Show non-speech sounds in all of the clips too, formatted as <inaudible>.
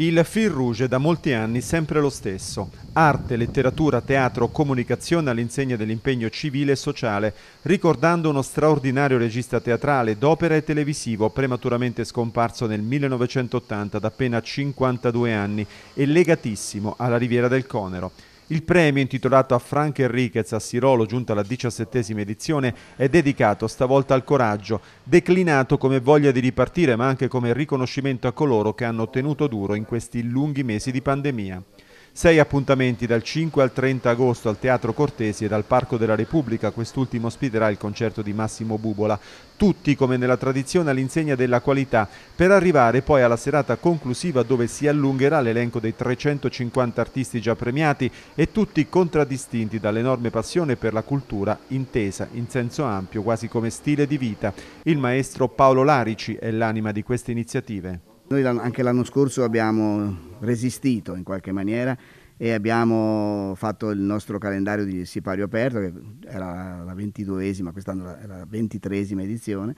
Il fil rouge è da molti anni sempre lo stesso. Arte, letteratura, teatro, comunicazione all'insegna dell'impegno civile e sociale, ricordando uno straordinario regista teatrale d'opera e televisivo prematuramente scomparso nel 1980 ad appena 52 anni e legatissimo alla Riviera del Conero. Il premio intitolato a Frank Enriquez a Sirolo, giunta alla diciassettesima edizione, è dedicato stavolta al coraggio, declinato come voglia di ripartire ma anche come riconoscimento a coloro che hanno tenuto duro in questi lunghi mesi di pandemia. Sei appuntamenti dal 5 al 30 agosto al Teatro Cortesi e dal Parco della Repubblica, quest'ultimo ospiterà il concerto di Massimo Bubola, tutti come nella tradizione all'insegna della qualità, per arrivare poi alla serata conclusiva dove si allungherà l'elenco dei 350 artisti già premiati e tutti contraddistinti dall'enorme passione per la cultura intesa in senso ampio, quasi come stile di vita. Il maestro Paolo Larici è l'anima di queste iniziative. Noi anche l'anno scorso abbiamo resistito in qualche maniera e abbiamo fatto il nostro calendario di sipario aperto, che era la 22esima, quest'anno era la 23esima edizione,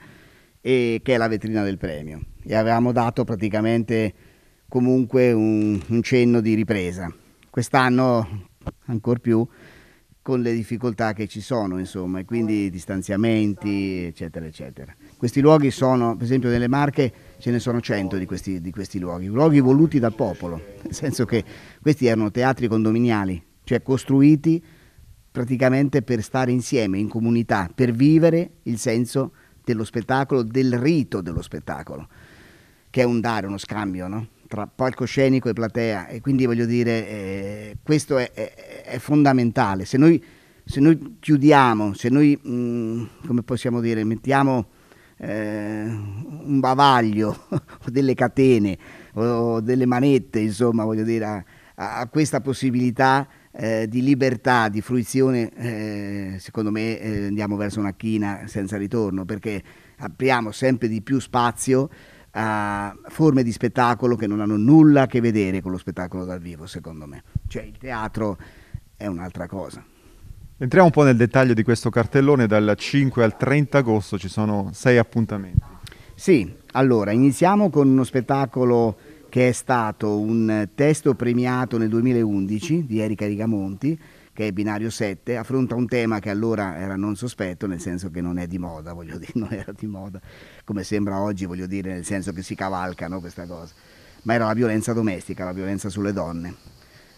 e che è la vetrina del premio. E avevamo dato praticamente comunque un, un cenno di ripresa. Quest'anno ancora più con le difficoltà che ci sono, insomma, e quindi distanziamenti, eccetera, eccetera. Questi luoghi sono, per esempio nelle Marche ce ne sono cento di questi, di questi luoghi, luoghi voluti dal popolo, <laughs> nel senso che questi erano teatri condominiali, cioè costruiti praticamente per stare insieme in comunità, per vivere il senso dello spettacolo, del rito dello spettacolo, che è un dare, uno scambio, no? tra palcoscenico e platea e quindi voglio dire eh, questo è, è, è, fondamentale. Se noi, se noi chiudiamo, se noi, mh, mm, come possiamo dire, mettiamo eh, un bavaglio <laughs> o delle catene o delle manette, insomma, voglio dire, a, a questa possibilità eh, di libertà, di fruizione, eh, secondo me eh, andiamo verso una china senza ritorno, perché apriamo sempre di più spazio uh, forme di spettacolo che non hanno nulla a che vedere con lo spettacolo dal vivo, secondo me. Cioè il teatro è un'altra cosa. Entriamo un po' nel dettaglio di questo cartellone, dal 5 al 30 agosto ci sono sei appuntamenti. Sì, allora iniziamo con uno spettacolo che è stato un testo premiato nel 2011 di Erika Rigamonti, che è binario 7, affronta un tema che allora era non sospetto, nel senso che non è di moda, <laughs> voglio dire, non era di moda, come sembra oggi, voglio dire, nel senso che si cavalca no, questa cosa, ma era la violenza domestica, la violenza sulle donne.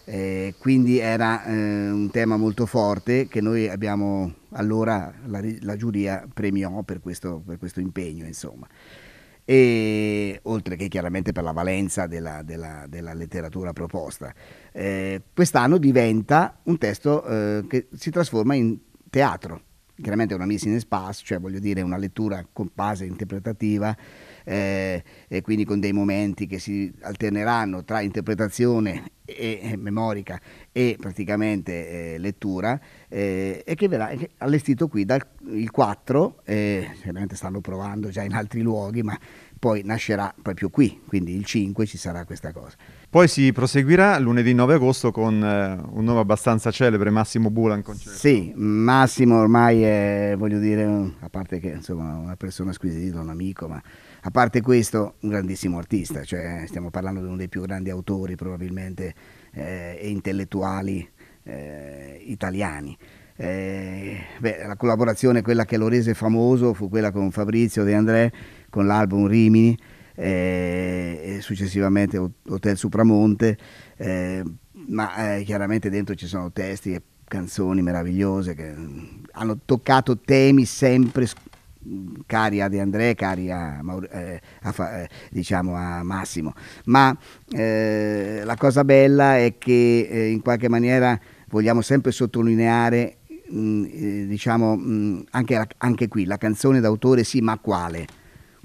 Eh, quindi era eh, un tema molto forte che noi abbiamo allora la, la giuria premiò per questo, per questo impegno, insomma e, oltre che chiaramente per la valenza della, della, della letteratura proposta. Eh, quest'anno diventa un testo eh, che si trasforma in teatro, chiaramente è una missing in espace, cioè voglio dire una lettura con base interpretativa eh, e quindi con dei momenti che si alterneranno tra interpretazione e memorica e praticamente eh, lettura eh, e che verrà eh, allestito qui dal il 4 eh, ovviamente stanno provando già in altri luoghi ma poi nascerà proprio qui, quindi il 5 ci sarà questa cosa. Poi si proseguirà lunedì 9 agosto con eh, un nuovo abbastanza celebre, Massimo Bulan concerto. Sì, Massimo ormai è, voglio dire, a parte che insomma una persona squisita, un amico, ma a parte questo un grandissimo artista, cioè stiamo parlando di uno dei più grandi autori probabilmente eh, e intellettuali eh, italiani. Eh, beh, la collaborazione, quella che lo rese famoso, fu quella con Fabrizio De André, con l'album Rimini eh, e successivamente Hotel Supramonte, eh, ma eh, chiaramente dentro ci sono testi e canzoni meravigliose che mm, hanno toccato temi sempre cari a De André, cari a, Maur- eh, a, eh, diciamo a Massimo, ma eh, la cosa bella è che in qualche maniera vogliamo sempre sottolineare mh, mm, diciamo, mh, mm, anche, anche qui la canzone d'autore sì, ma quale?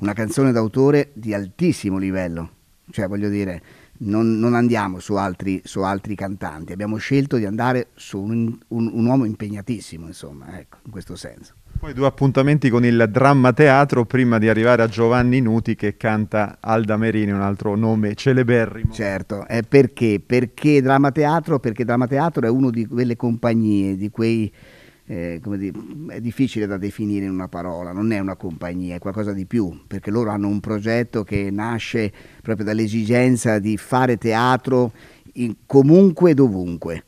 una canzone d'autore di altissimo livello, cioè voglio dire, non, non andiamo su altri, su altri, cantanti, abbiamo scelto di andare su un, un, un uomo impegnatissimo, insomma, ecco, in questo senso. Poi due appuntamenti con il dramma teatro prima di arrivare a Giovanni Nuti che canta Alda Merini, un altro nome celeberrimo. Certo, eh, perché? Perché dramma teatro? Perché dramma teatro è una di quelle compagnie, di quei eh, dire, è difficile da definire in una parola, non è una compagnia, è qualcosa di più, perché loro hanno un progetto che nasce proprio dall'esigenza di fare teatro in, comunque e dovunque.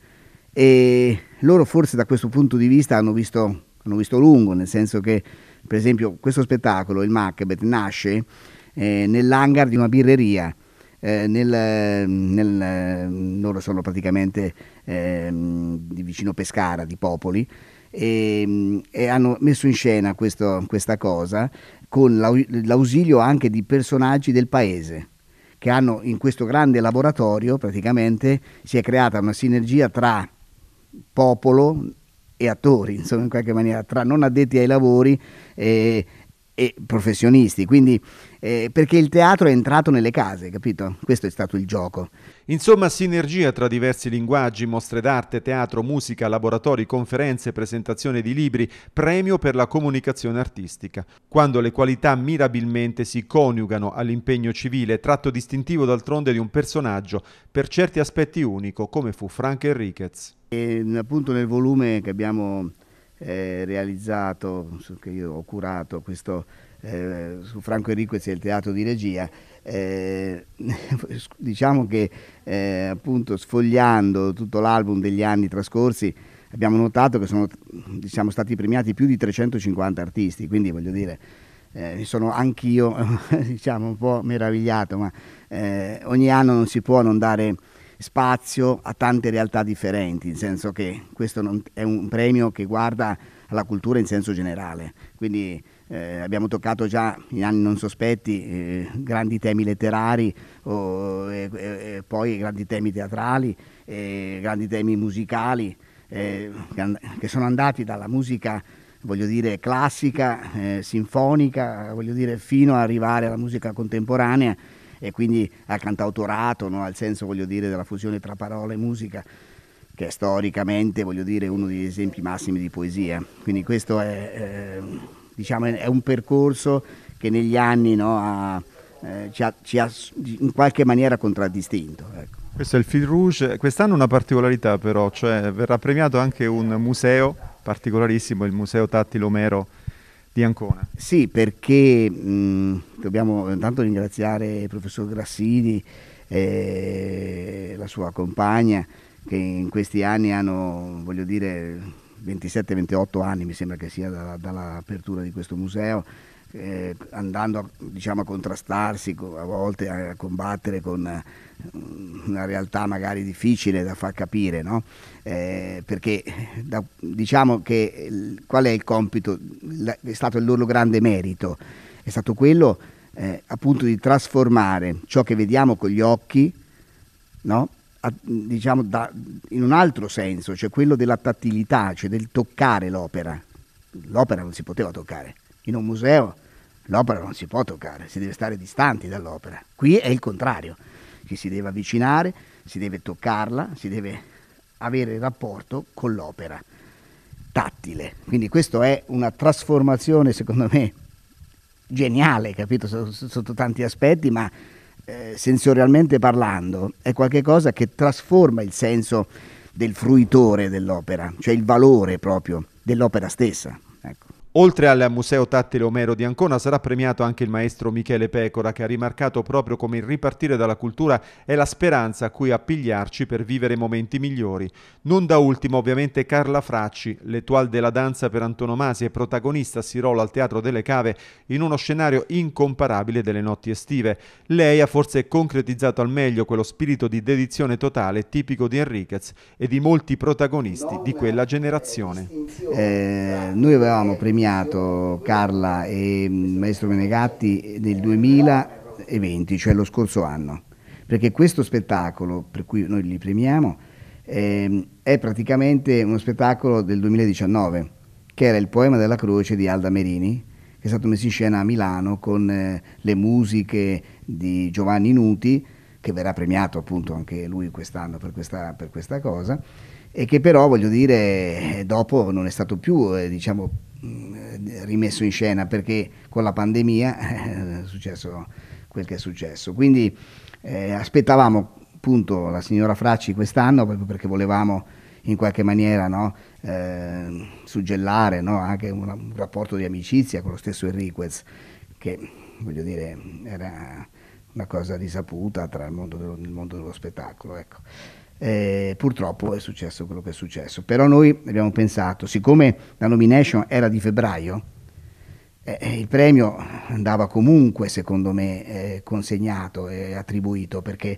E loro forse da questo punto di vista hanno visto, hanno visto lungo, nel senso che per esempio questo spettacolo, il Macbeth, nasce eh, nell'hangar di una birreria. Eh, nel, nel, loro sono praticamente eh, di vicino Pescara, di Popoli, e, ehm, e hanno messo in scena questo, questa cosa con l'ausilio anche di personaggi del paese che hanno in questo grande laboratorio praticamente si è creata una sinergia tra popolo e attori, insomma in qualche maniera, tra non addetti ai lavori e, e professionisti, quindi eh, perché il teatro è entrato nelle case, capito? Questo è stato il gioco. Insomma, sinergia tra diversi linguaggi, mostre d'arte, teatro, musica, laboratori, conferenze, presentazione di libri, premio per la comunicazione artistica. Quando le qualità mirabilmente si coniugano all'impegno civile, tratto distintivo d'altronde di un personaggio, per certi aspetti unico, come fu Frank Enriquez. E, appunto nel volume che abbiamo eh, realizzato, su, che io ho curato questo, eh, su Franco Enriquez e il teatro di regia, eh, <laughs> diciamo che eh, appunto sfogliando tutto l'album degli anni trascorsi abbiamo notato che sono diciamo, stati premiati più di 350 artisti, quindi voglio dire... Eh, sono anch'io <laughs> diciamo un po' meravigliato, ma eh, ogni anno non si può non dare spazio a tante realtà differenti, nel senso che questo non, è un premio che guarda alla cultura in senso generale. Quindi eh, abbiamo toccato già in anni non sospetti eh, grandi temi letterari, o, eh, poi grandi temi teatrali, grandi temi musicali, eh, che sono andati dalla musica voglio dire classica, eh, sinfonica, voglio dire fino ad arrivare alla musica contemporanea e quindi al cantautorato, no? al senso voglio dire della fusione tra parola e musica che è storicamente voglio dire uno degli esempi massimi di poesia. Quindi questo è, eh, diciamo, è un percorso che negli anni no, ha, eh, ci, ha, ci, ha, in qualche maniera contraddistinto. Ecco. Questo è il Fil Rouge, quest'anno una particolarità però, cioè verrà premiato anche un museo particolarissimo, il Museo Tattilo Mero di Ancona. Sì, perché mh, dobbiamo intanto ringraziare il professor Grassini e la sua compagna che in questi anni hanno, voglio dire, 27-28 anni mi sembra che sia da, dall'apertura di questo museo, eh, andando a, diciamo, a contrastarsi, a volte a combattere con eh, una realtà magari difficile da far capire, no? eh, perché da, diciamo che qual è il compito, è stato il loro grande merito, è stato quello eh, appunto di trasformare ciò che vediamo con gli occhi, no? A, diciamo da, in un altro senso, cioè quello della tattilità, cioè del toccare l'opera. L'opera non si poteva toccare. In un museo l'opera non si può toccare, si deve stare distanti dall'opera. Qui è il contrario ci si deve avvicinare, si deve toccarla, si deve avere rapporto con l'opera tattile. Quindi questa è una trasformazione, secondo me, geniale, capito, S- sotto, tanti aspetti, ma eh, sensorialmente parlando è qualcosa che trasforma il senso del fruitore dell'opera, cioè il valore proprio dell'opera stessa. Ecco. Oltre al Museo Tattile Omero di Ancona sarà premiato anche il maestro Michele Pecora che ha rimarcato proprio come il ripartire dalla cultura è la speranza a cui appigliarci per vivere momenti migliori. Non da ultimo ovviamente Carla Fracci, l'etual della danza per antonomasia e protagonista si rola al Teatro delle Cave in uno scenario incomparabile delle notti estive. Lei ha forse concretizzato al meglio quello spirito di dedizione totale tipico di Enriquez e di molti protagonisti di quella generazione. Eh, noi avevamo premiato premiato Carla e Maestro Menegatti nel 2020, cioè lo scorso anno, perché questo spettacolo, per cui noi li premiamo, eh, è praticamente uno spettacolo del 2019, che era il poema della croce di Alda Merini, che è stato messo in scena a Milano con eh, le musiche di Giovanni Nuti, che verrà premiato appunto anche lui quest'anno per questa, per questa cosa e che però voglio dire eh, dopo non è stato più eh, diciamo Mm, eh, rimesso in scena perché con la pandemia <laughs> eh, è successo quel che è successo. Quindi eh, aspettavamo appunto la signora Fracci quest'anno proprio perché volevamo in qualche maniera no, eh, suggellare no, anche un, un, rapporto di amicizia con lo stesso Enriquez che voglio dire era una cosa risaputa tra il mondo, dello, il mondo dello spettacolo. Ecco eh, purtroppo è successo quello che è successo. Però noi abbiamo pensato, siccome la nomination era di febbraio, eh, eh il premio andava comunque, secondo me, eh, consegnato e attribuito, perché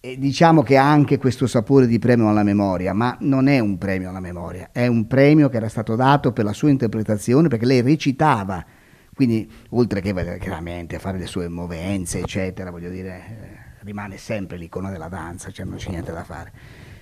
eh, diciamo che ha anche questo sapore di premio alla memoria, ma non è un premio alla memoria, è un premio che era stato dato per la sua interpretazione, perché lei recitava, quindi oltre che chiaramente fare le sue movenze, eccetera, voglio dire eh, rimane sempre l'icona della danza, cioè non c'è niente da fare.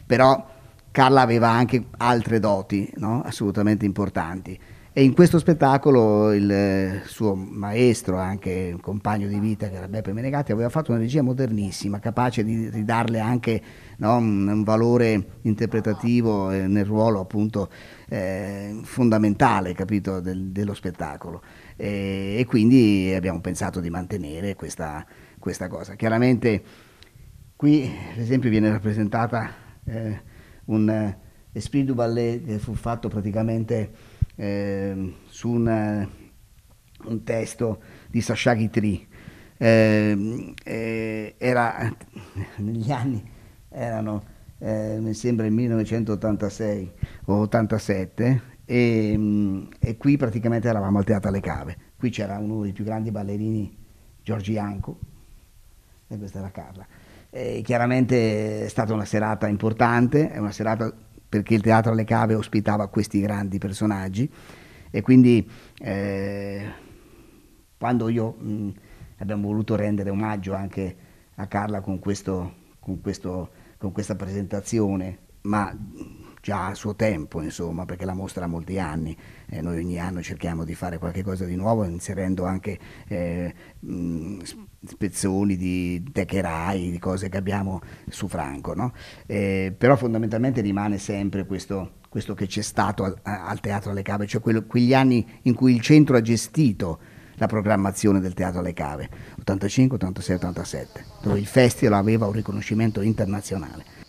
Però Carla aveva anche altre doti no? assolutamente importanti e in questo spettacolo il eh, suo maestro, anche un compagno di vita che era Beppe Menegatti, aveva fatto una regia modernissima, capace di ridarle anche no, un, valore interpretativo eh, nel ruolo appunto eh, fondamentale capito, del, dello spettacolo. E, e quindi abbiamo pensato di mantenere questa, questa cosa. Chiaramente qui, ad esempio, viene rappresentata eh, un eh, esprit du ballet che fu fatto praticamente eh, su un, eh, un, testo di Sacha Guitry. Ehm, eh, era <laughs> negli anni, erano eh, mi sembra il 1986 o 87 e, mm, e qui praticamente eravamo al Teatro alle Cave. Qui c'era uno dei più grandi ballerini, Giorgi Anco, e questa era Carla. E chiaramente è stata una serata importante, è una serata perché il Teatro alle Cave ospitava questi grandi personaggi e quindi eh, quando io mh, abbiamo voluto rendere omaggio anche a Carla con, questo, con, questo, con questa presentazione, ma già a suo tempo, insomma, perché la mostra ha molti anni. e eh, noi ogni anno cerchiamo di fare qualcosa di nuovo, inserendo anche eh, spezzoni di techerai, di cose che abbiamo su Franco. No? Eh, però fondamentalmente rimane sempre questo, questo che c'è stato a, al Teatro alle Cave, cioè quello, quegli anni in cui il centro ha gestito la programmazione del Teatro alle Cave, 85, 86, 87, dove il festival aveva un riconoscimento internazionale.